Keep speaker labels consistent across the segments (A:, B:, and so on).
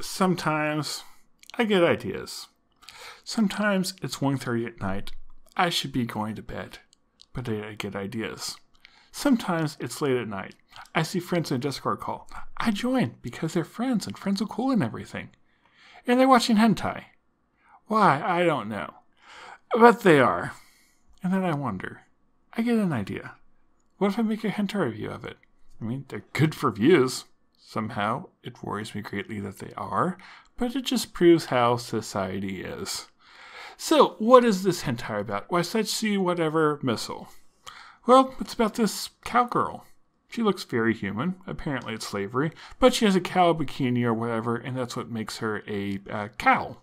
A: sometimes I get ideas. Sometimes it's 1.30 at night. I should be going to bed, but I get ideas. Sometimes it's late at night. I see friends in a Discord call. I join because they're friends and friends are cool and everything. And they're watching hentai. Why, I don't know. But they are. And then I wonder. I get an idea. What if I make a hentai review of it? I mean, they're good for views. Somehow, it worries me greatly that they are, but it just proves how society is. So, what is this hentai about? Why such see whatever missile? Well, it's about this cowgirl. She looks very human. Apparently, it's slavery, but she has a cow bikini or whatever, and that's what makes her a, a uh, cow.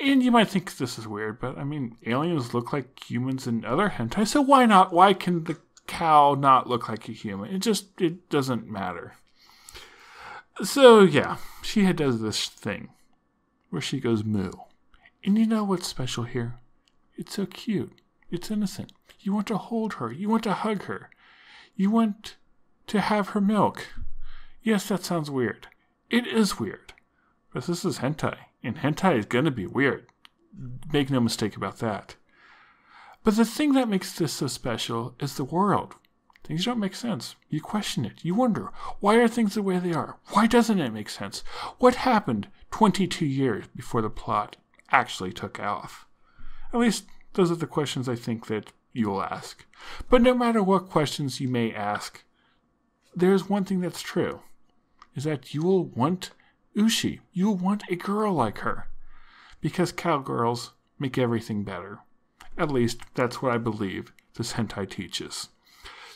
A: And you might think this is weird, but I mean, aliens look like humans in other hentai, so why not? Why can the cow not look like a human? It just it doesn't matter. So, yeah, she does this thing where she goes moo. And you know what's special here? It's so cute. It's innocent. You want to hold her. You want to hug her. You want to have her milk. Yes, that sounds weird. It is weird. But this is hentai, and hentai is going to be weird. Make no mistake about that. But the thing that makes this so special is the world Things don't make sense. You question it. You wonder, why are things the way they are? Why doesn't it make sense? What happened 22 years before the plot actually took off? At least those are the questions I think that you'll ask. But no matter what questions you may ask, there's one thing that's true is that you will want Ushi. You'll want a girl like her. Because cowgirls make everything better. At least that's what I believe The Sentai teaches.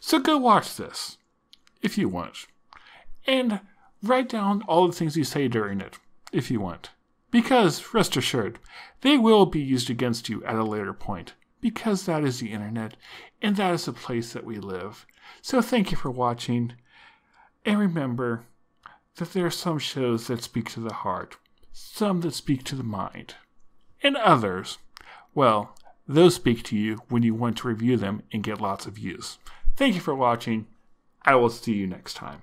A: So go watch this if you want. And write down all the things you say during it if you want. Because, rest assured, they will be used against you at a later point. Because that is the internet, and that is the place that we live. So thank you for watching, and remember that there are some shows that speak to the heart, some that speak to the mind, and others, well, those speak to you when you want to review them and get lots of views. Thank you for watching. I will see you next time.